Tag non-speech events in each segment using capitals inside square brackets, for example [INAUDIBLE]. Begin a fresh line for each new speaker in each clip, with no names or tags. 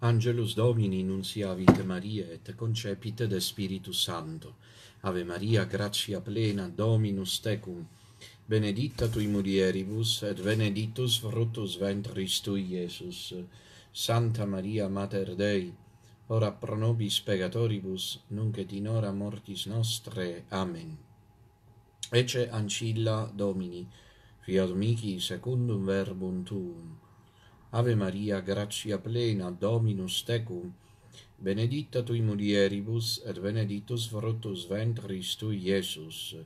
Angelus Domini nuncia vite Maria et concepite de Spiritu Santo. Ave Maria, gratia plena, Dominus tecum, benedicta tui mulieribus, et benedictus frutus ventris tui, Iesus. Santa Maria, Mater Dei, ora pro nobis pegatoribus, nunc et in hora mortis nostre. Amen. Ece ancilla Domini, fiat mici secundum verbum tuum, Ave Maria, gratia plena, Dominus tecum, benedicta tui mulieribus, et benedictus frutus ventris tui, Iesus.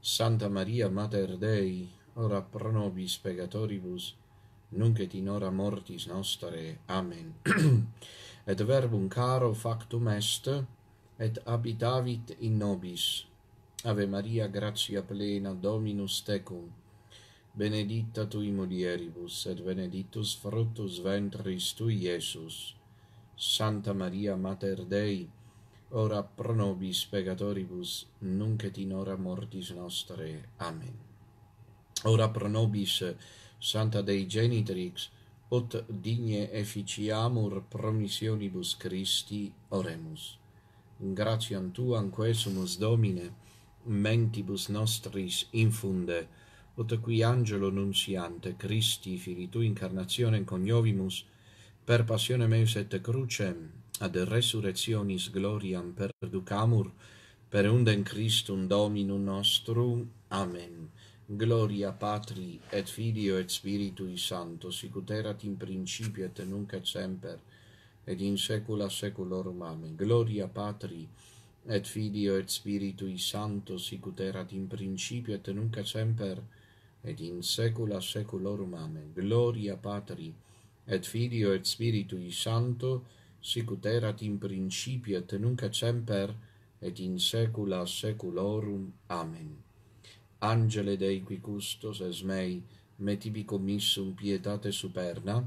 Santa Maria, Mater Dei, ora pro nobis peccatoribus, nunc et in hora mortis nostre. Amen. [CLEARS THROAT] et verbum caro factum est, et habitavit in nobis. Ave Maria, gratia plena, Dominus tecum, benedicta tu in mulieribus, et benedictus fructus ventris tui, Iesus. Santa Maria, Mater Dei, ora pro nobis peccatoribus, nunc et in hora mortis nostre. Amen. Ora pro nobis, Santa Dei Genitrix, ut digne efficiamur promissionibus Christi, oremus. Gratiam Tuam, quesumus Domine, mentibus nostris infunde, Ot qui angelo nunciante, Christi fili tu incarnationem cognovimus per passione meus et crucem, ad resurrectionis gloriam perducamur, per unden Christum Dominum nostrum. Amen. Gloria Patri et Filio et Spiritui Sancto, sicut erat in principio et nunc et semper, et in saecula saeculorum. Amen. Gloria Patri et Filio et Spiritui Sancto, sicut erat in principio et nunc et semper, et in saecula saeculorum amen gloria patri et filio et spiritui sancto sic ut erat in principio et nunc et semper et in saecula saeculorum amen angele dei qui custos es mei me tibi commissum pietate superna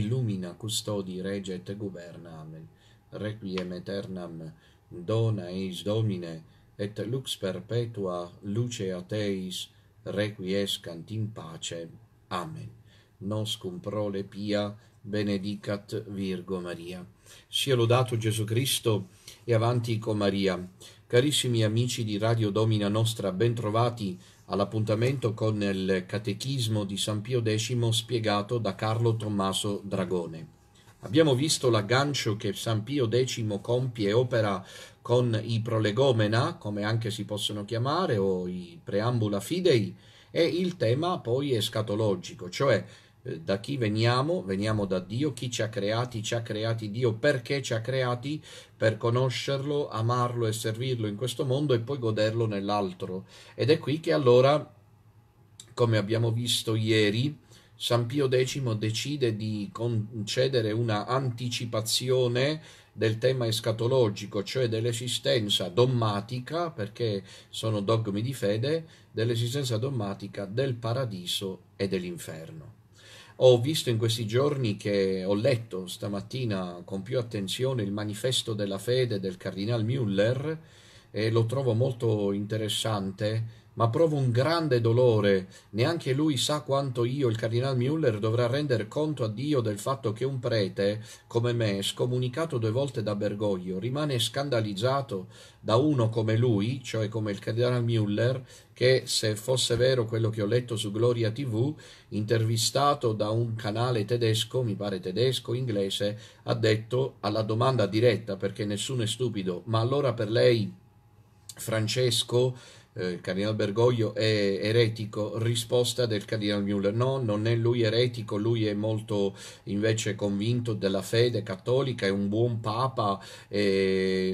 illumina custodi rege et governa amen requiem aeternam dona eis domine et lux perpetua luce a requiescant in pace. Amen. Nos cum prole pia benedicat Virgo Maria. Sia lodato Gesù Cristo e avanti con Maria. Carissimi amici di Radio Domina Nostra, bentrovati all'appuntamento con il Catechismo di San Pio X spiegato da Carlo Tommaso Dragone. Abbiamo visto l'aggancio che San Pio X compie opera con i prolegomena, come anche si possono chiamare, o i preambula fidei, e il tema poi è scatologico, cioè eh, da chi veniamo, veniamo da Dio, chi ci ha creati, ci ha creati Dio, perché ci ha creati, per conoscerlo, amarlo e servirlo in questo mondo e poi goderlo nell'altro. Ed è qui che allora, come abbiamo visto ieri, San Pio X decide di concedere una anticipazione del tema escatologico, cioè dell'esistenza dogmatica, perché sono dogmi di fede, dell'esistenza dogmatica del paradiso e dell'inferno. Ho visto in questi giorni che ho letto stamattina con più attenzione il manifesto della fede del cardinale Müller e lo trovo molto interessante ma provo un grande dolore. Neanche lui sa quanto io, il cardinal Müller, dovrà rendere conto a Dio del fatto che un prete, come me, scomunicato due volte da Bergoglio, rimane scandalizzato da uno come lui, cioè come il cardinal Müller, che, se fosse vero quello che ho letto su Gloria TV, intervistato da un canale tedesco, mi pare tedesco, inglese, ha detto alla domanda diretta, perché nessuno è stupido, ma allora per lei, Francesco, eh, il cardinale Bergoglio è eretico, risposta del cardinale Müller, no, non è lui eretico, lui è molto invece convinto della fede cattolica, è un buon papa,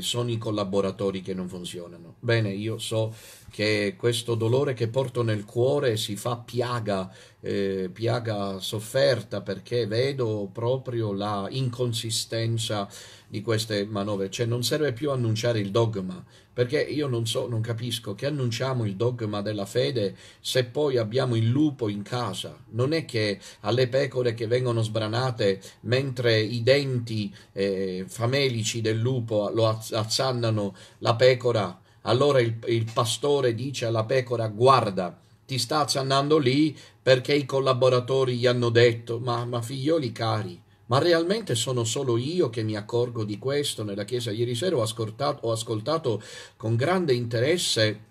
sono i collaboratori che non funzionano. Bene, io so che questo dolore che porto nel cuore si fa piaga, eh, piaga sofferta perché vedo proprio la inconsistenza di queste manovre, cioè non serve più annunciare il dogma, perché io non so, non capisco che annunciamo il dogma della fede se poi abbiamo il lupo in casa. Non è che alle pecore che vengono sbranate mentre i denti eh, famelici del lupo lo azzannano la pecora allora il, il pastore dice alla pecora, guarda, ti sta accennando lì perché i collaboratori gli hanno detto, ma, ma figlioli cari, ma realmente sono solo io che mi accorgo di questo nella chiesa. Ieri sera ho ascoltato, ho ascoltato con grande interesse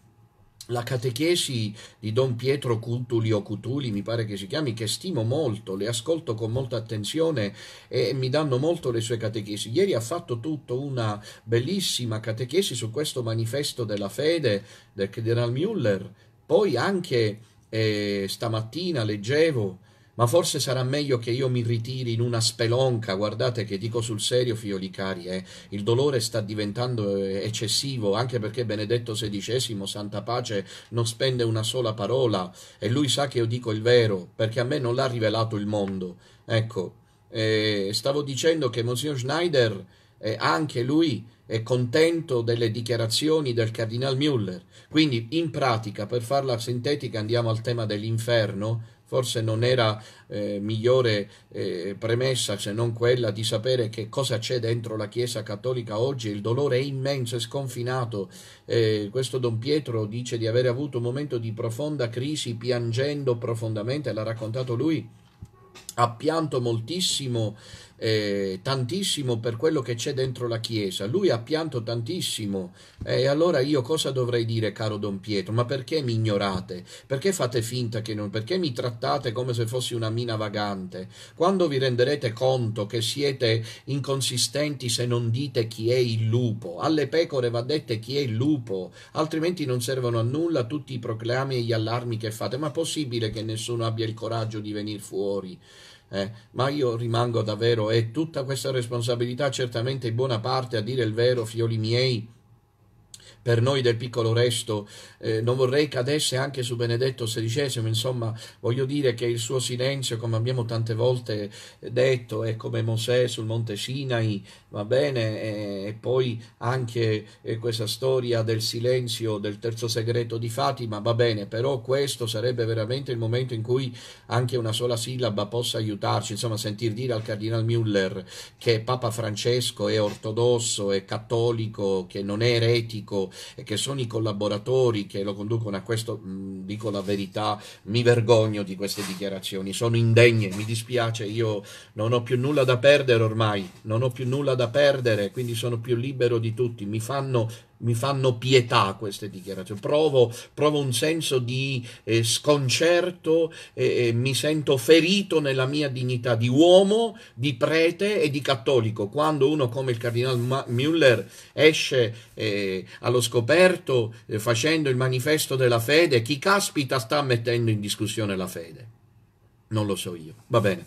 la catechesi di Don Pietro Cutuli o Cutuli, mi pare che si chiami, che stimo molto, le ascolto con molta attenzione e mi danno molto le sue catechesi. Ieri ha fatto tutta una bellissima catechesi su questo manifesto della fede del General Müller, poi anche eh, stamattina leggevo ma forse sarà meglio che io mi ritiri in una spelonca. Guardate che dico sul serio, figlioli cari, eh, il dolore sta diventando eh, eccessivo, anche perché Benedetto XVI, Santa Pace, non spende una sola parola e lui sa che io dico il vero, perché a me non l'ha rivelato il mondo. Ecco, eh, stavo dicendo che Monsignor Schneider, eh, anche lui, è contento delle dichiarazioni del cardinal Müller. Quindi, in pratica, per farla sintetica, andiamo al tema dell'inferno Forse non era eh, migliore eh, premessa se non quella di sapere che cosa c'è dentro la Chiesa cattolica oggi. Il dolore è immenso, è sconfinato. Eh, questo Don Pietro dice di avere avuto un momento di profonda crisi, piangendo profondamente, l'ha raccontato lui ha pianto moltissimo eh, tantissimo per quello che c'è dentro la Chiesa, lui ha pianto tantissimo e eh, allora io cosa dovrei dire caro Don Pietro? Ma perché mi ignorate? Perché fate finta che non... perché mi trattate come se fossi una mina vagante? Quando vi renderete conto che siete inconsistenti se non dite chi è il lupo? Alle pecore va dette chi è il lupo, altrimenti non servono a nulla tutti i proclami e gli allarmi che fate, ma è possibile che nessuno abbia il coraggio di venire fuori? eh, ma io rimango davvero e tutta questa responsabilità certamente in buona parte a dire il vero, figlioli miei, per noi del piccolo resto, eh, non vorrei cadesse anche su Benedetto XVI, insomma voglio dire che il suo silenzio, come abbiamo tante volte detto, è come Mosè sul monte Sinai, va bene, e, poi anche eh, questa storia del silenzio del terzo segreto di Fatima, va bene, però questo sarebbe veramente il momento in cui anche una sola sillaba possa aiutarci, insomma sentir dire al Cardinal Müller che Papa Francesco è ortodosso, è cattolico, che non è eretico, e che sono i collaboratori che lo conducono a questo, dico la verità, mi vergogno di queste dichiarazioni, sono indegne, mi dispiace, io non ho più nulla da perdere ormai, non ho più nulla da perdere, quindi sono più libero di tutti, mi fanno mi fanno pietà queste dichiarazioni, provo, provo un senso di eh, sconcerto, eh, mi sento ferito nella mia dignità di uomo, di prete e di cattolico. Quando uno come il cardinale Müller esce eh, allo scoperto eh, facendo il manifesto della fede, chi caspita sta mettendo in discussione la fede? Non lo so io. Va bene.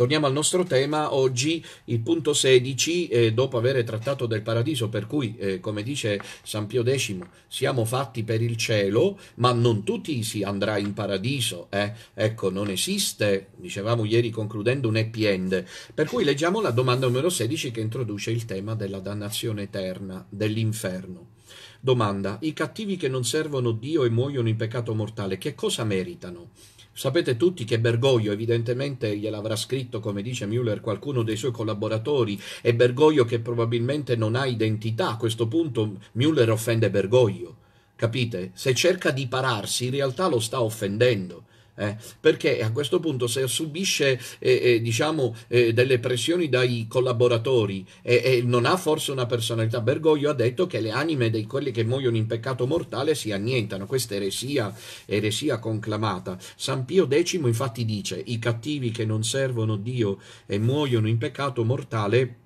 Torniamo al nostro tema, oggi il punto 16, eh, dopo aver trattato del paradiso, per cui, eh, come dice San Pio X, siamo fatti per il cielo, ma non tutti si andrà in paradiso, eh? ecco, non esiste, dicevamo ieri concludendo, un happy end, per cui leggiamo la domanda numero 16 che introduce il tema della dannazione eterna, dell'inferno. Domanda, i cattivi che non servono Dio e muoiono in peccato mortale, che cosa meritano? Sapete tutti che Bergoglio evidentemente gliel'avrà scritto, come dice Müller, qualcuno dei suoi collaboratori e Bergoglio che probabilmente non ha identità, a questo punto Müller offende Bergoglio. Capite? Se cerca di pararsi, in realtà lo sta offendendo eh, perché a questo punto se subisce eh, eh diciamo, eh, delle pressioni dai collaboratori e, non ha forse una personalità, Bergoglio ha detto che le anime di quelli che muoiono in peccato mortale si annientano, questa eresia, eresia conclamata. San Pio X infatti dice i cattivi che non servono Dio e muoiono in peccato mortale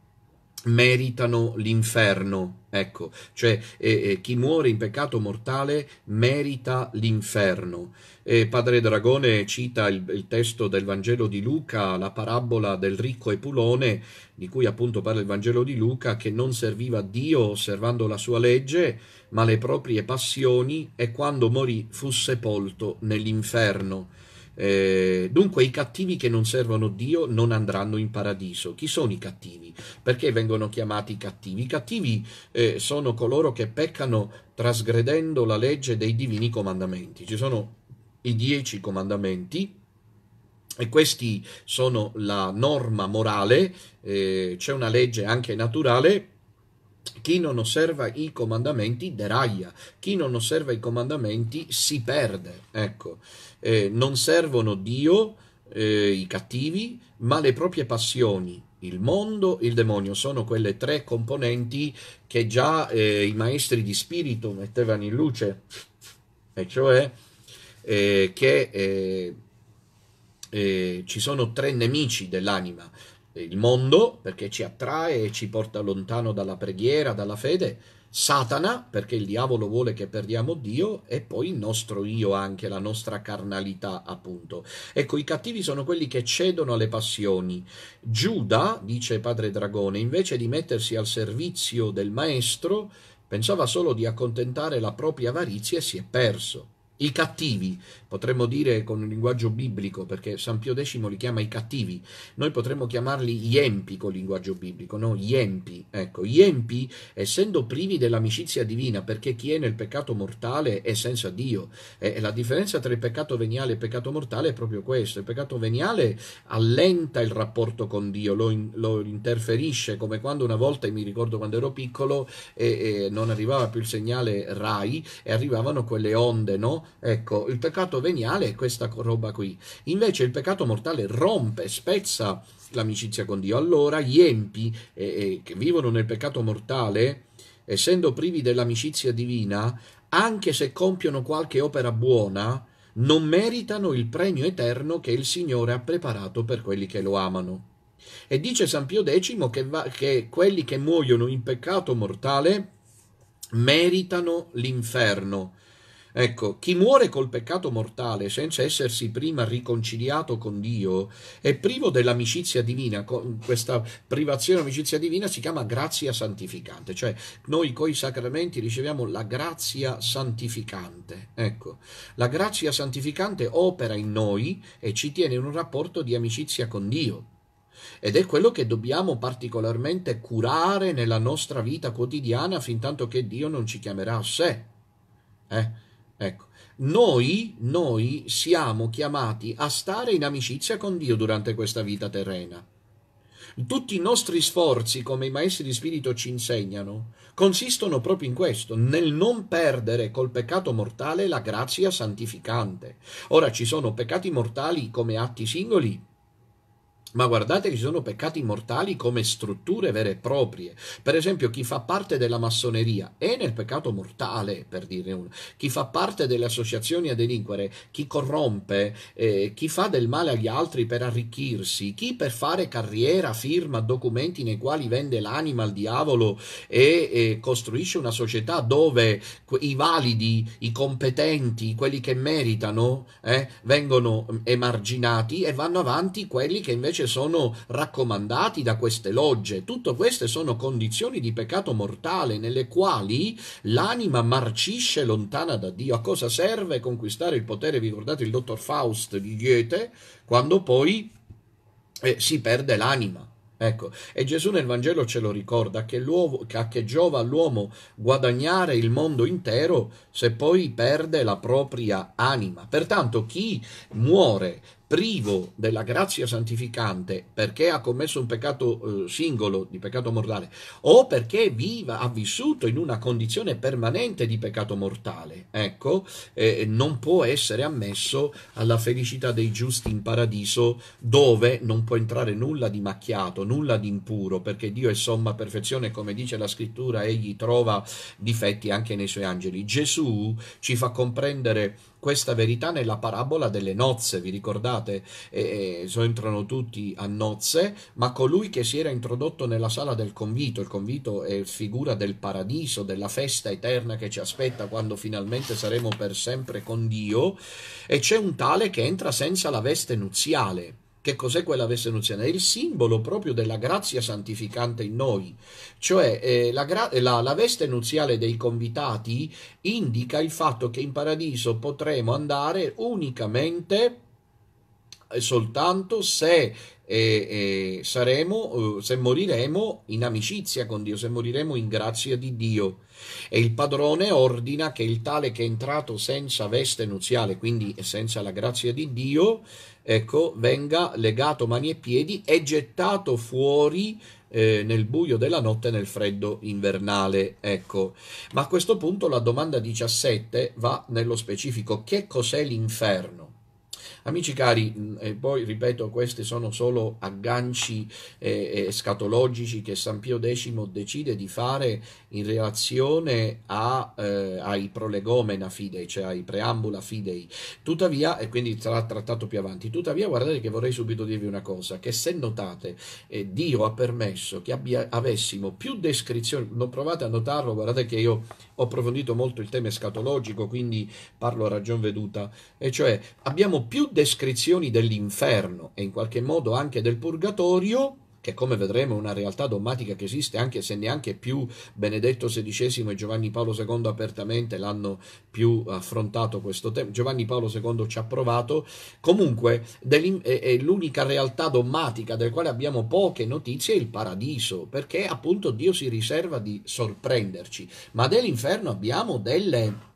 meritano l'inferno. Ecco, cioè eh, eh, chi muore in peccato mortale merita l'inferno. E padre Dragone cita il, il, testo del Vangelo di Luca, la parabola del ricco Epulone, di cui appunto parla il Vangelo di Luca, che non serviva a Dio osservando la sua legge, ma le proprie passioni, e quando morì fu sepolto nell'inferno. Eh, dunque i cattivi che non servono Dio non andranno in paradiso. Chi sono i cattivi? Perché vengono chiamati cattivi? I cattivi eh, sono coloro che peccano trasgredendo la legge dei divini comandamenti. Ci sono i dieci comandamenti, e questi sono la norma morale, eh, c'è una legge anche naturale. Chi non osserva i comandamenti deraglia, chi non osserva i comandamenti si perde. Ecco, eh, non servono Dio, eh, i cattivi, ma le proprie passioni, il mondo, il demonio, sono quelle tre componenti che già eh, i maestri di spirito mettevano in luce, e cioè eh, che eh, eh, ci sono tre nemici dell'anima. Eh, il mondo, perché ci attrae e ci porta lontano dalla preghiera, dalla fede, Satana, perché il diavolo vuole che perdiamo Dio, e poi il nostro io anche, la nostra carnalità, appunto. Ecco, i cattivi sono quelli che cedono alle passioni. Giuda, dice padre Dragone, invece di mettersi al servizio del maestro, pensava solo di accontentare la propria avarizia e si è perso i cattivi potremmo dire con un linguaggio biblico, perché San Pio X li chiama i cattivi, noi potremmo chiamarli gli empi col linguaggio biblico, no? Gli empi, ecco, gli empi essendo privi dell'amicizia divina, perché chi è nel peccato mortale è senza Dio, e la differenza tra il peccato veniale e il peccato mortale è proprio questo, il peccato veniale allenta il rapporto con Dio, lo, in, lo interferisce, come quando una volta, mi ricordo quando ero piccolo, e, e non arrivava più il segnale RAI e arrivavano quelle onde, no? Ecco, il peccato veniale è questa roba qui. Invece il peccato mortale rompe, spezza l'amicizia con Dio. Allora gli empi eh, eh, che vivono nel peccato mortale, essendo privi dell'amicizia divina, anche se compiono qualche opera buona, non meritano il premio eterno che il Signore ha preparato per quelli che lo amano. E dice San Pio X che, va, che quelli che muoiono in peccato mortale meritano l'inferno Ecco, chi muore col peccato mortale senza essersi prima riconciliato con Dio è privo dell'amicizia divina. Questa privazione dell'amicizia divina si chiama grazia santificante, cioè noi coi sacramenti riceviamo la grazia santificante. Ecco, la grazia santificante opera in noi e ci tiene in un rapporto di amicizia con Dio. Ed è quello che dobbiamo particolarmente curare nella nostra vita quotidiana fin tanto che Dio non ci chiamerà a sé. Eh? Ecco, noi, noi siamo chiamati a stare in amicizia con Dio durante questa vita terrena. Tutti i nostri sforzi, come i maestri di spirito ci insegnano, consistono proprio in questo, nel non perdere col peccato mortale la grazia santificante. Ora ci sono peccati mortali come atti singoli, ma guardate che ci sono peccati mortali come strutture vere e proprie. Per esempio, chi fa parte della massoneria è nel peccato mortale, per dire uno. Chi fa parte delle associazioni a delinquere, chi corrompe, eh, chi fa del male agli altri per arricchirsi, chi per fare carriera firma documenti nei quali vende l'anima al diavolo e eh, costruisce una società dove i validi, i competenti, quelli che meritano, eh, vengono emarginati e vanno avanti quelli che invece invece sono raccomandati da queste logge. Tutte queste sono condizioni di peccato mortale nelle quali l'anima marcisce lontana da Dio. A cosa serve conquistare il potere? Vi ricordate il dottor Faust di Goethe? Quando poi eh, si perde l'anima. Ecco, e Gesù nel Vangelo ce lo ricorda che, che, a che giova all'uomo guadagnare il mondo intero se poi perde la propria anima. Pertanto chi muore privo della grazia santificante perché ha commesso un peccato eh, singolo di peccato mortale o perché viva, ha vissuto in una condizione permanente di peccato mortale, ecco, eh, non può essere ammesso alla felicità dei giusti in paradiso dove non può entrare nulla di macchiato, nulla di impuro, perché Dio è somma perfezione, come dice la scrittura, egli trova difetti anche nei suoi angeli. Gesù ci fa comprendere questa verità nella parabola delle nozze, vi ricordate? E, e, entrano tutti a nozze, ma colui che si era introdotto nella sala del convito, il convito è figura del paradiso, della festa eterna che ci aspetta quando finalmente saremo per sempre con Dio, e c'è un tale che entra senza la veste nuziale che cos'è quella veste nuziale? È il simbolo proprio della grazia santificante in noi, cioè eh, la, gra- la, la, veste nuziale dei convitati indica il fatto che in paradiso potremo andare unicamente e eh, soltanto se eh, eh, saremo, eh, se moriremo in amicizia con Dio, se moriremo in grazia di Dio. E il padrone ordina che il tale che è entrato senza veste nuziale, quindi senza la grazia di Dio, ecco, venga legato mani e piedi e gettato fuori eh, nel buio della notte nel freddo invernale. Ecco, ma a questo punto la domanda 17 va nello specifico: che cos'è l'inferno? Amici cari, e poi ripeto, questi sono solo agganci eh, eh, scatologici che San Pio X decide di fare in relazione a, eh, ai prolegomena fidei, cioè ai preambula fidei. Tuttavia, e quindi sarà trattato più avanti, tuttavia guardate che vorrei subito dirvi una cosa, che se notate, eh, Dio ha permesso che abbia, avessimo più descrizioni, non provate a notarlo, guardate che io ho approfondito molto il tema scatologico, quindi parlo a ragion veduta, e cioè abbiamo più descrizioni dell'inferno e in qualche modo anche del purgatorio, che come vedremo è una realtà dogmatica che esiste anche se neanche più Benedetto XVI e Giovanni Paolo II apertamente l'hanno più affrontato questo tema, Giovanni Paolo II ci ha provato, comunque è l'unica realtà dogmatica del quale abbiamo poche notizie, il paradiso, perché appunto Dio si riserva di sorprenderci, ma dell'inferno abbiamo delle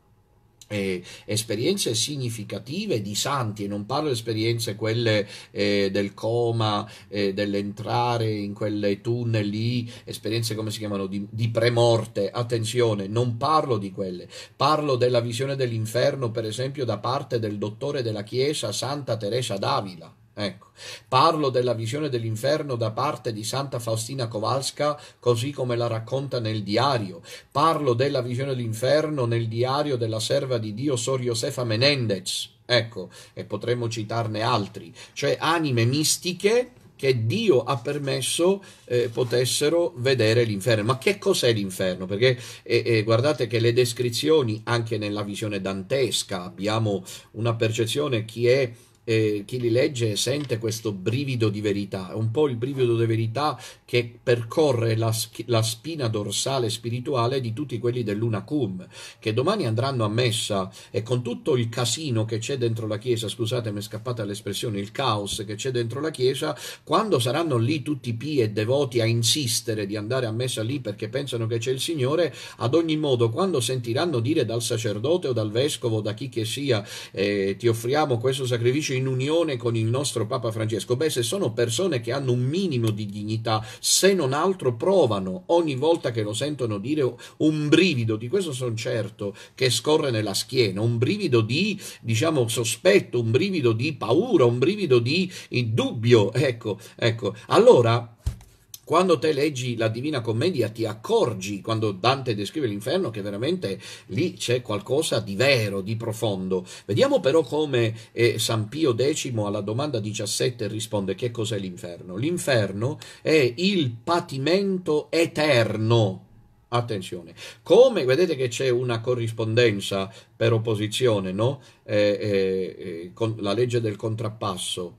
eh, esperienze significative di santi, non parlo di esperienze quelle eh, del coma, eh, dell'entrare in quelle tunnel lì, esperienze come si chiamano di, di, premorte, attenzione, non parlo di quelle, parlo della visione dell'inferno per esempio da parte del dottore della Chiesa Santa Teresa d'Avila. Ecco. Parlo della visione dell'inferno da parte di Santa Faustina Kowalska, così come la racconta nel diario. Parlo della visione dell'inferno nel diario della serva di Dio Sor Josefa Menendez. Ecco, e potremmo citarne altri, cioè anime mistiche che Dio ha permesso eh, potessero vedere l'inferno. Ma che cos'è l'inferno? Perché eh, eh, guardate che le descrizioni, anche nella visione dantesca, abbiamo una percezione chi è eh, chi li legge sente questo brivido di verità, è un po' il brivido di verità che percorre la, la spina dorsale spirituale di tutti quelli dell'Unacum, che domani andranno a messa e con tutto il casino che c'è dentro la Chiesa, scusate mi è scappata l'espressione, il caos che c'è dentro la Chiesa, quando saranno lì tutti pi e devoti a insistere di andare a messa lì perché pensano che c'è il Signore, ad ogni modo quando sentiranno dire dal sacerdote o dal vescovo, da chi che sia, eh, ti offriamo questo sacrificio in unione con il nostro Papa Francesco? Beh, se sono persone che hanno un minimo di dignità, se non altro provano ogni volta che lo sentono dire un brivido, di questo sono certo, che scorre nella schiena, un brivido di, diciamo, sospetto, un brivido di paura, un brivido di dubbio, ecco, ecco. Allora, quando te leggi la Divina Commedia ti accorgi, quando Dante descrive l'inferno, che veramente lì c'è qualcosa di vero, di profondo. Vediamo però come eh, San Pio X alla domanda 17 risponde che cos'è l'inferno. L'inferno è il patimento eterno. Attenzione, come vedete che c'è una corrispondenza per opposizione, no? Eh, eh, eh con la legge del contrappasso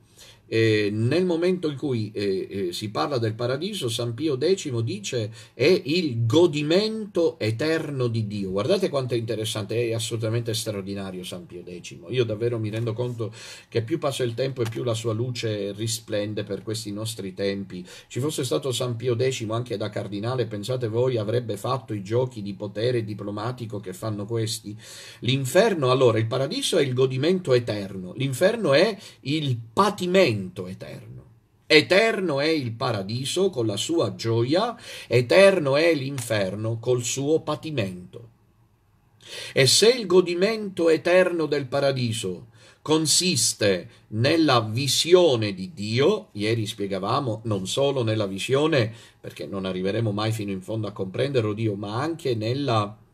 eh, nel momento in cui eh, eh, si parla del paradiso, San Pio X dice è il godimento eterno di Dio. Guardate quanto è interessante, è assolutamente straordinario San Pio X. Io davvero mi rendo conto che più passa il tempo e più la sua luce risplende per questi nostri tempi. Ci fosse stato San Pio X anche da cardinale, pensate voi, avrebbe fatto i giochi di potere diplomatico che fanno questi? L'inferno, allora, il paradiso è il godimento eterno, l'inferno è il patimento tormento eterno. Eterno è il paradiso con la sua gioia, eterno è l'inferno col suo patimento. E se il godimento eterno del paradiso consiste nella visione di Dio, ieri spiegavamo non solo nella visione, perché non arriveremo mai fino in fondo a comprenderlo Dio, ma anche nella visione,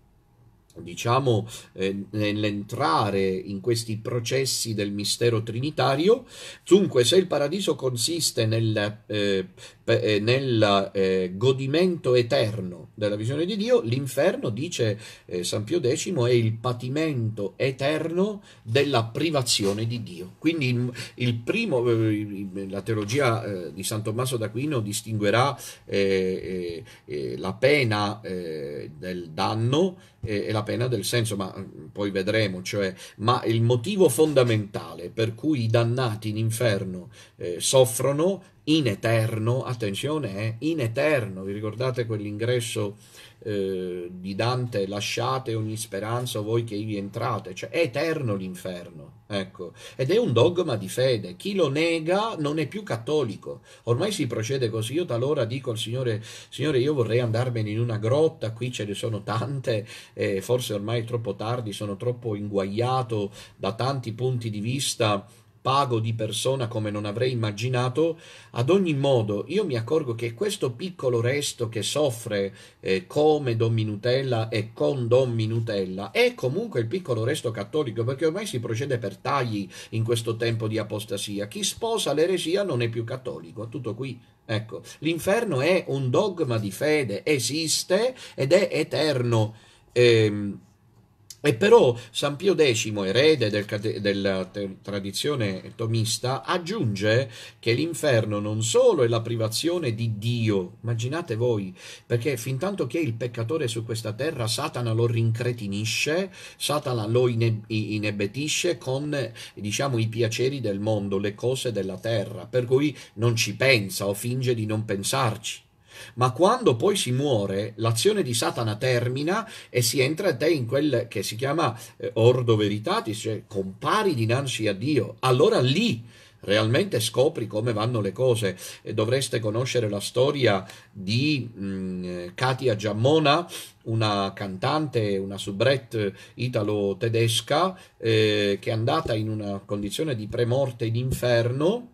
Ecco, diciamo, eh, nell'entrare in questi processi del mistero trinitario. Dunque, se il paradiso consiste nel, eh, eh nel eh, godimento eterno della visione di Dio, l'inferno, dice eh, San Pio X, è il patimento eterno della privazione di Dio. Quindi il, il primo, eh, la teologia di San Tommaso d'Aquino distinguerà la pena del danno e, e la pena del senso, ma mm, poi vedremo, cioè, ma il motivo fondamentale per cui i dannati in inferno eh, soffrono in eterno, attenzione, eh, in eterno, vi ricordate quell'ingresso eh, di Dante lasciate ogni speranza voi che ivi entrate, cioè è eterno l'inferno, ecco, ed è un dogma di fede, chi lo nega non è più cattolico, ormai si procede così, io talora dico al Signore, Signore io vorrei andarmene in una grotta, qui ce ne sono tante, eh, forse ormai è troppo tardi, sono troppo inguagliato da tanti punti di vista, pago di persona come non avrei immaginato, ad ogni modo io mi accorgo che questo piccolo resto che soffre eh, come Don Minutella e con Don Minutella è comunque il piccolo resto cattolico perché ormai si procede per tagli in questo tempo di apostasia. Chi sposa l'eresia non è più cattolico, tutto qui. Ecco, l'inferno è un dogma di fede, esiste ed è eterno. Ehm, e però San Pio X, erede del, della tradizione tomista, aggiunge che l'inferno non solo è la privazione di Dio, immaginate voi, perché fin tanto che il peccatore è su questa terra, Satana lo rincretinisce, Satana lo inebetisce con diciamo, i piaceri del mondo, le cose della terra, per cui non ci pensa o finge di non pensarci ma quando poi si muore l'azione di Satana termina e si entra te in quel che si chiama eh, ordo veritatis, cioè compari dinanzi a Dio, allora lì realmente scopri come vanno le cose. Dovreste conoscere la storia di mh, mm, eh, Katia Giammona, una cantante, una soubrette eh, italo-tedesca eh, che è andata in una condizione di premorte in inferno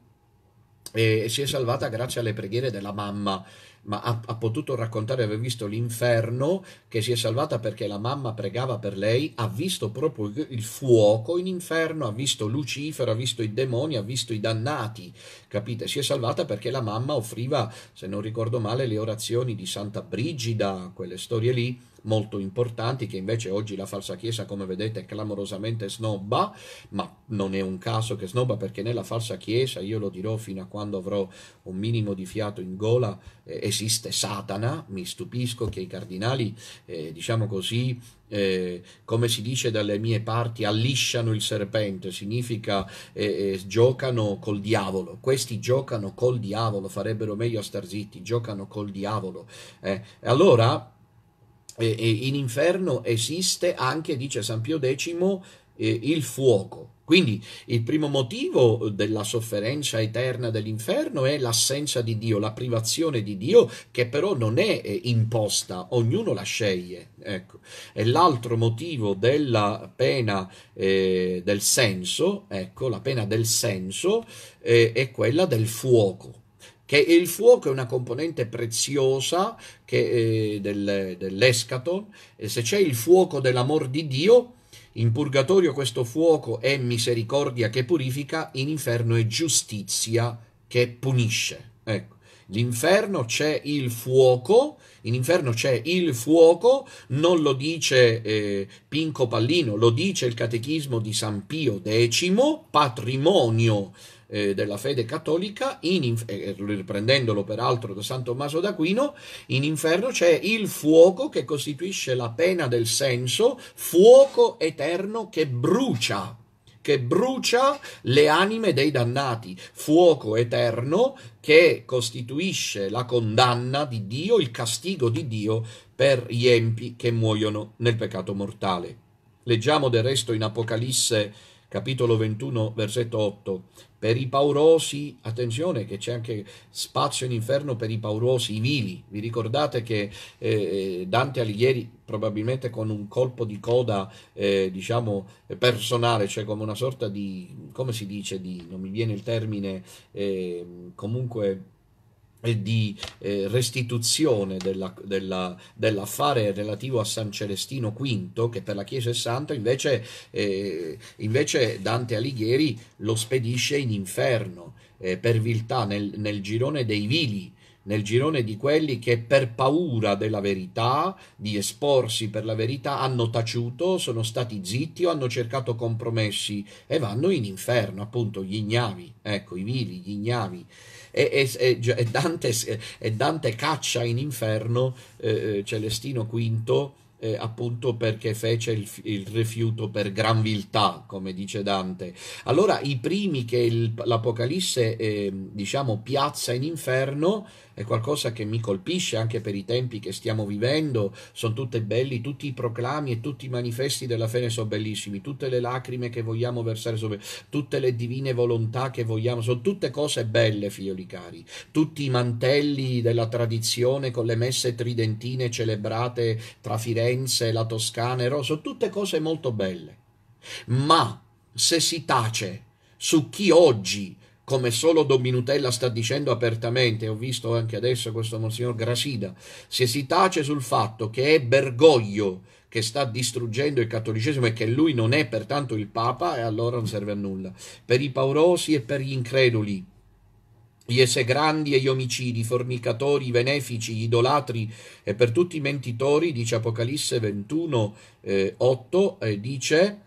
e si è salvata grazie alle preghiere della mamma ma ha, ha, potuto raccontare di aver visto l'inferno, che si è salvata perché la mamma pregava per lei, ha visto proprio il fuoco in inferno, ha visto Lucifero, ha visto i demoni, ha visto i dannati, capite? Si è salvata perché la mamma offriva, se non ricordo male, le orazioni di Santa Brigida, quelle storie lì molto importanti che invece oggi la falsa chiesa come vedete clamorosamente snobba ma non è un caso che snobba perché nella falsa chiesa io lo dirò fino a quando avrò un minimo di fiato in gola eh, esiste Satana, mi stupisco che i cardinali, eh, diciamo così, eh, come si dice dalle mie parti, allisciano il serpente, significa eh, eh giocano col diavolo, questi giocano col diavolo, farebbero meglio a star zitti, giocano col diavolo. Eh. allora, eh, in inferno esiste anche, dice San Pio X, eh, il fuoco. Quindi il primo motivo della sofferenza eterna dell'inferno è l'assenza di Dio, la privazione di Dio che però non è eh, imposta, ognuno la sceglie. Ecco. E l'altro motivo della pena eh, del senso, ecco, la pena del senso eh, è quella del fuoco che il fuoco è una componente preziosa che, eh, del, dell'escaton e se c'è il fuoco dell'amor di Dio in purgatorio questo fuoco è misericordia che purifica, in inferno è giustizia che punisce. Ecco. L'inferno c'è il fuoco, in inferno c'è il fuoco, non lo dice eh, Pinco Pallino, lo dice il catechismo di San Pio X, patrimonio eh, della fede cattolica, in, eh, eh, riprendendolo peraltro da San Tommaso d'Aquino, in inferno c'è il fuoco che costituisce la pena del senso, fuoco eterno che brucia che brucia le anime dei dannati, fuoco eterno che costituisce la condanna di Dio, il castigo di Dio per gli empi che muoiono nel peccato mortale. Leggiamo del resto in Apocalisse capitolo 21, versetto 8, per i paurosi, attenzione che c'è anche spazio in inferno per i paurosi, i vili, vi ricordate che eh, eh, Dante Alighieri probabilmente con un colpo di coda, eh, diciamo, personale, cioè come una sorta di, come si dice, di, non mi viene il termine, eh, comunque di eh, restituzione della, della, dell'affare relativo a San Celestino V, che per la Chiesa è santo, invece, eh, invece Dante Alighieri lo spedisce in inferno eh, per viltà nel, nel girone dei vili nel girone di quelli che per paura della verità, di esporsi per la verità, hanno taciuto, sono stati zitti o hanno cercato compromessi e vanno in inferno, appunto, gli ignavi, ecco, i vili, gli ignavi e, e, e, cioè, Dante, e Dante, caccia in inferno eh, eh, Celestino V eh, appunto perché fece il, il, rifiuto per gran viltà, come dice Dante. Allora i primi che il, l'Apocalisse eh, diciamo piazza in inferno è qualcosa che mi colpisce anche per i tempi che stiamo vivendo, sono tutte belli, tutti i proclami e tutti i manifesti della fede sono bellissimi, tutte le lacrime che vogliamo versare sopra, tutte le divine volontà che vogliamo, sono tutte cose belle, figlioli cari, tutti i mantelli della tradizione con le messe tridentine celebrate tra Firenze, la Toscana e Rosa, sono tutte cose molto belle. Ma se si tace su chi oggi come solo Dominutella sta dicendo apertamente, ho visto anche adesso questo Monsignor Grasida, se si tace sul fatto che è Bergoglio che sta distruggendo il cattolicesimo e che lui non è pertanto il Papa, e eh, allora non serve a nulla. Per i paurosi e per gli increduli, gli esegrandi e gli omicidi, i fornicatori, i benefici, gli idolatri e per tutti i mentitori, dice Apocalisse 21, eh, 8, eh, dice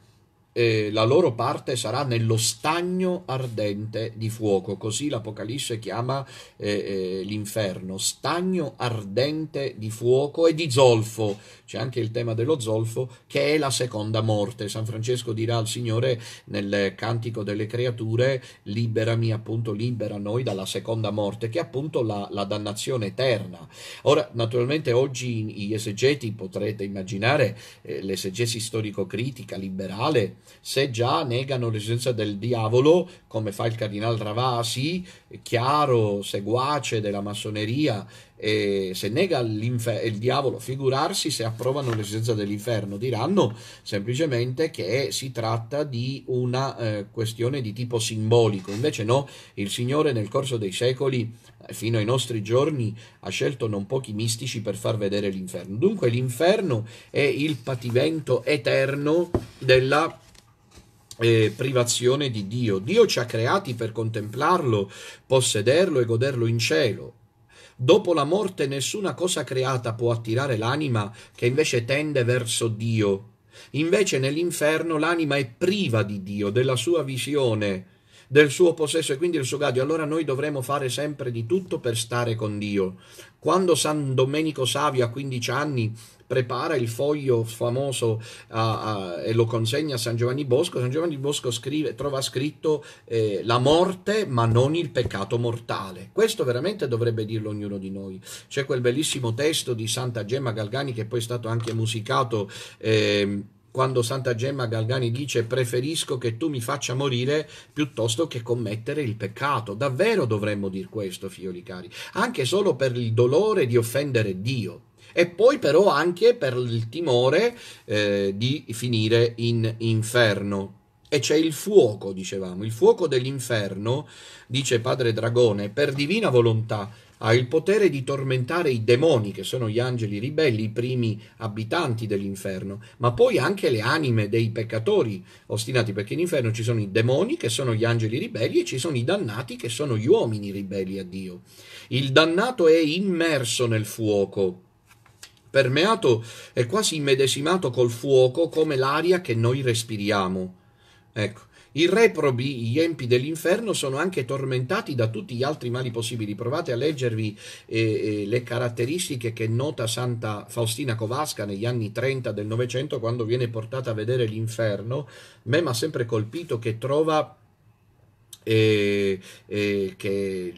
eh, la loro parte sarà nello stagno ardente di fuoco, così l'Apocalisse chiama eh, eh, l'inferno, stagno ardente di fuoco e di zolfo, c'è anche il tema dello zolfo che è la seconda morte. San Francesco dirà al Signore nel cantico delle creature, liberami appunto, libera noi dalla seconda morte, che è appunto la, la dannazione eterna. Ora, naturalmente oggi gli esegeti, potrete immaginare, eh, l'esegesi storico-critica, liberale, se già negano l'esistenza del diavolo, come fa il cardinale Ravasi, chiaro, seguace della massoneria, e se nega il diavolo, figurarsi se approvano l'esistenza dell'inferno, diranno semplicemente che si tratta di una eh, questione di tipo simbolico. Invece no, il Signore nel corso dei secoli, eh, fino ai nostri giorni, ha scelto non pochi mistici per far vedere l'inferno. Dunque l'inferno è il pativento eterno della eh, privazione di Dio. Dio ci ha creati per contemplarlo, possederlo e goderlo in cielo. Dopo la morte nessuna cosa creata può attirare l'anima che invece tende verso Dio. Invece nell'inferno l'anima è priva di Dio, della sua visione, del suo possesso e quindi il suo gadio, allora noi dovremo fare sempre di tutto per stare con Dio. Quando San Domenico Savio a 15 anni prepara il foglio famoso uh, uh, e lo consegna a San Giovanni Bosco, San Giovanni Bosco scrive, trova scritto eh, la morte ma non il peccato mortale. Questo veramente dovrebbe dirlo ognuno di noi. C'è quel bellissimo testo di Santa Gemma Galgani che poi è stato anche musicato. Eh, quando Santa Gemma Galgani dice preferisco che tu mi faccia morire piuttosto che commettere il peccato. Davvero dovremmo dire questo, figlioli cari, anche solo per il dolore di offendere Dio e poi però anche per il timore eh, di finire in inferno. E c'è il fuoco, dicevamo, il fuoco dell'inferno, dice padre Dragone, per divina volontà ha il potere di tormentare i demoni, che sono gli angeli ribelli, i primi abitanti dell'inferno, ma poi anche le anime dei peccatori ostinati, perché in inferno ci sono i demoni, che sono gli angeli ribelli, e ci sono i dannati, che sono gli uomini ribelli a Dio. Il dannato è immerso nel fuoco permeato e quasi immedesimato col fuoco come l'aria che noi respiriamo. Ecco, i reprobi, gli empi dell'inferno, sono anche tormentati da tutti gli altri mali possibili. Provate a leggervi eh, eh le caratteristiche che nota Santa Faustina Covasca negli anni 30 del Novecento, quando viene portata a vedere l'inferno. Me mi ha sempre colpito che trova eh, eh, che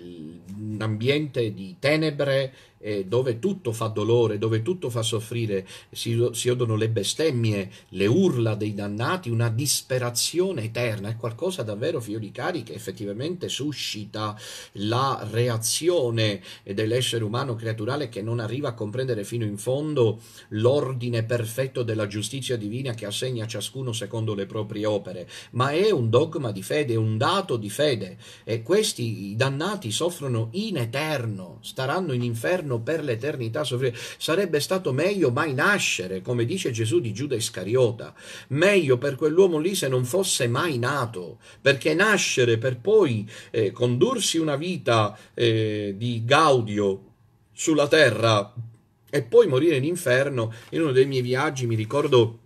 l'ambiente di tenebre eh, dove tutto fa dolore, dove tutto fa soffrire, si, si odono le bestemmie, le urla dei dannati, una disperazione eterna, è qualcosa davvero cari, che effettivamente suscita la reazione dell'essere umano creaturale che non arriva a comprendere fino in fondo l'ordine perfetto della giustizia divina che assegna a ciascuno secondo le proprie opere, ma è un dogma di fede, è un dato di fede e questi dannati soffrono in eterno, staranno in inferno l'inferno per l'eternità soffrire. Sarebbe stato meglio mai nascere, come dice Gesù di Giuda Iscariota, meglio per quell'uomo lì se non fosse mai nato, perché nascere per poi eh, condursi una vita eh, di gaudio sulla terra e poi morire in inferno, in uno dei miei viaggi mi ricordo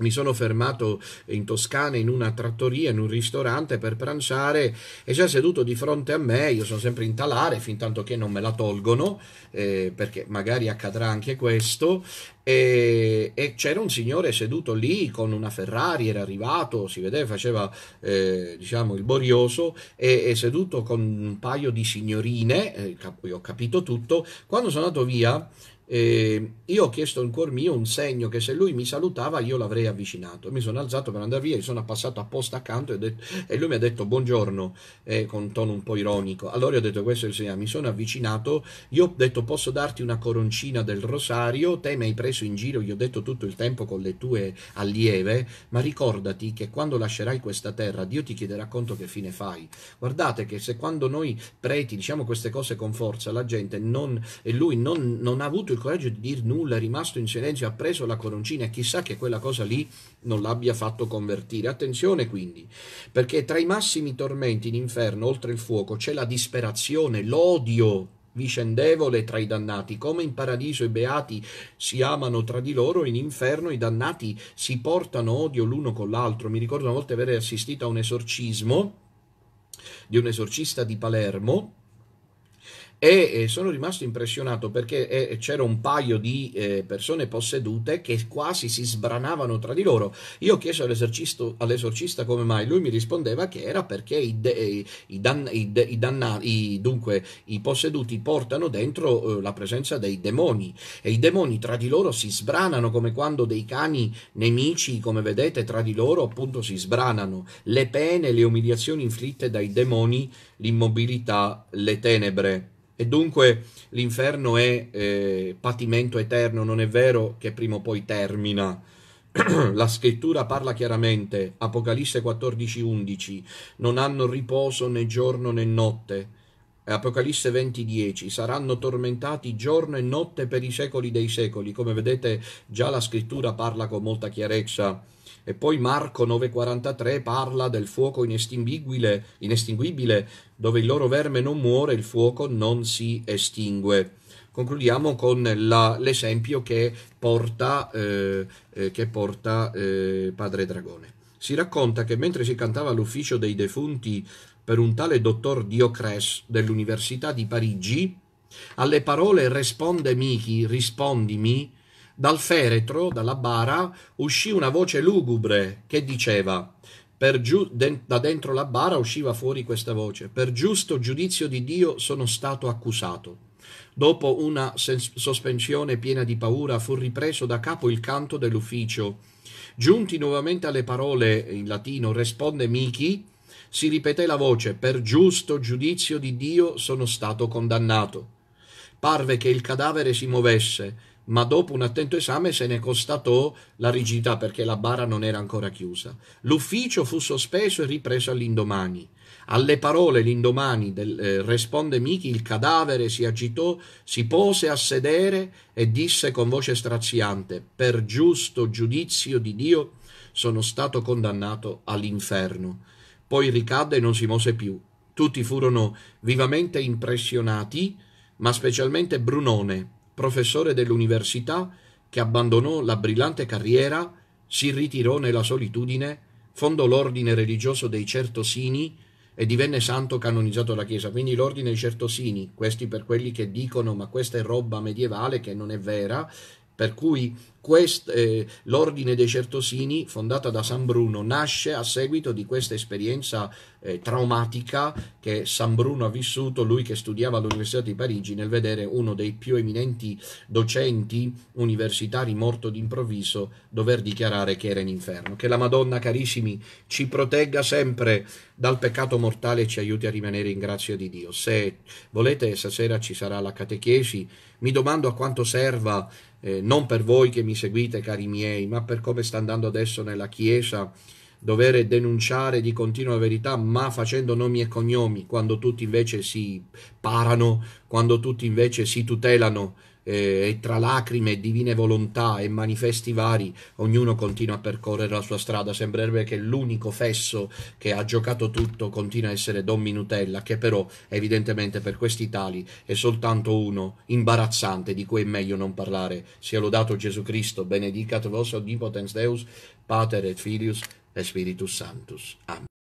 mi sono fermato in Toscana in una trattoria, in un ristorante per pranciare e già seduto di fronte a me, io sono sempre in talare fin tanto che non me la tolgono, eh, perché magari accadrà anche questo, e, e, c'era un signore seduto lì con una Ferrari, era arrivato, si vedeva, faceva eh, diciamo il borioso, e, e, seduto con un paio di signorine, eh, io ho capito tutto, quando sono andato via e ehm, io ho chiesto in cuor mio un segno che se lui mi salutava io l'avrei avvicinato. Mi sono alzato per andare via, mi sono passato apposta accanto e, detto, e lui mi ha detto buongiorno eh, con tono un po' ironico. Allora io ho detto questo è il segno, mi sono avvicinato, io ho detto posso darti una coroncina del rosario, te mi hai preso in giro, gli ho detto tutto il tempo con le tue allieve, ma ricordati che quando lascerai questa terra Dio ti chiederà conto che fine fai. Guardate che se quando noi preti diciamo queste cose con forza la gente non, e lui non, non ha avuto il coraggio di dire nulla, è rimasto in silenzio, ha preso la coroncina e chissà che quella cosa lì non l'abbia fatto convertire. Attenzione quindi, perché tra i massimi tormenti in inferno, oltre il fuoco, c'è la disperazione, l'odio vicendevole tra i dannati, come in paradiso i beati si amano tra di loro, in inferno i dannati si portano odio l'uno con l'altro. Mi ricordo una volta di aver assistito a un esorcismo di un esorcista di Palermo e sono rimasto impressionato perché c'era un paio di eh, persone possedute che quasi si sbranavano tra di loro. Io ho chiesto all'esorcista come mai, lui mi rispondeva che era perché i, de, eh, i, dan, i, de, i dannati, dunque i posseduti portano dentro eh, la presenza dei demoni e i demoni tra di loro si sbranano come quando dei cani nemici, come vedete, tra di loro appunto si sbranano. Le pene, le umiliazioni inflitte dai demoni, l'immobilità, le tenebre. E dunque l'inferno è eh, patimento eterno, non è vero che prima o poi termina. [CLEARS THROAT] La scrittura parla chiaramente, Apocalisse 14:11, non hanno riposo né giorno né notte. Apocalisse 20:10 saranno tormentati giorno e notte per i secoli dei secoli. Come vedete già la scrittura parla con molta chiarezza e poi Marco 9,43 parla del fuoco inestinguibile, inestinguibile, dove il loro verme non muore, il fuoco non si estingue. Concludiamo con la, l'esempio che porta, eh, eh, che porta eh, Padre Dragone. Si racconta che mentre si cantava all'ufficio dei defunti per un tale dottor Diocres dell'Università di Parigi, alle parole risponde Michi, rispondimi, dal feretro, dalla bara, uscì una voce lugubre che diceva Giu- de- da dentro la bara usciva fuori questa voce, per giusto giudizio di Dio sono stato accusato. Dopo una sens- sospensione piena di paura fu ripreso da capo il canto dell'ufficio. Giunti nuovamente alle parole in latino risponde Michi, si ripeté la voce, per giusto giudizio di Dio sono stato condannato. Parve che il cadavere si muovesse, ma dopo un attento esame se ne constatò la rigidità perché la bara non era ancora chiusa. L'ufficio fu sospeso e ripreso all'indomani. Alle parole l'indomani del, eh, risponde Michi, il cadavere si agitò, si pose a sedere e disse con voce straziante: Per giusto giudizio di Dio sono stato condannato all'inferno. Poi ricadde e non si mosse più. Tutti furono vivamente impressionati, ma specialmente Brunone, professore dell'università che abbandonò la brillante carriera, si ritirò nella solitudine, fondò l'ordine religioso dei Certosini e divenne santo canonizzato dalla Chiesa. Quindi l'ordine dei Certosini, questi per quelli che dicono ma questa è roba medievale che non è vera, per cui Quest, eh, l'ordine dei Certosini, fondata da San Bruno, nasce a seguito di questa esperienza eh, traumatica che San Bruno ha vissuto, lui che studiava all'Università di Parigi, nel vedere uno dei più eminenti docenti universitari morto d'improvviso dover dichiarare che era in inferno. Che la Madonna, carissimi, ci protegga sempre dal peccato mortale e ci aiuti a rimanere in grazia di Dio. Se volete, stasera ci sarà la catechesi. Mi domando a quanto serva, eh, non per voi che mi mi seguite cari miei, ma per come sta andando adesso nella Chiesa, dover denunciare di continua verità, ma facendo nomi e cognomi, quando tutti invece si parano, quando tutti invece si tutelano, eh, e tra lacrime e divine volontà e manifesti vari ognuno continua a percorrere la sua strada. Sembrerebbe che l'unico fesso che ha giocato tutto continua a essere Don Minutella, che però evidentemente per questi tali è soltanto uno imbarazzante di cui è meglio non parlare. Sia lodato Gesù Cristo, benedicat vos omnipotens Deus, Pater et Filius e Spiritus Sanctus. Amen.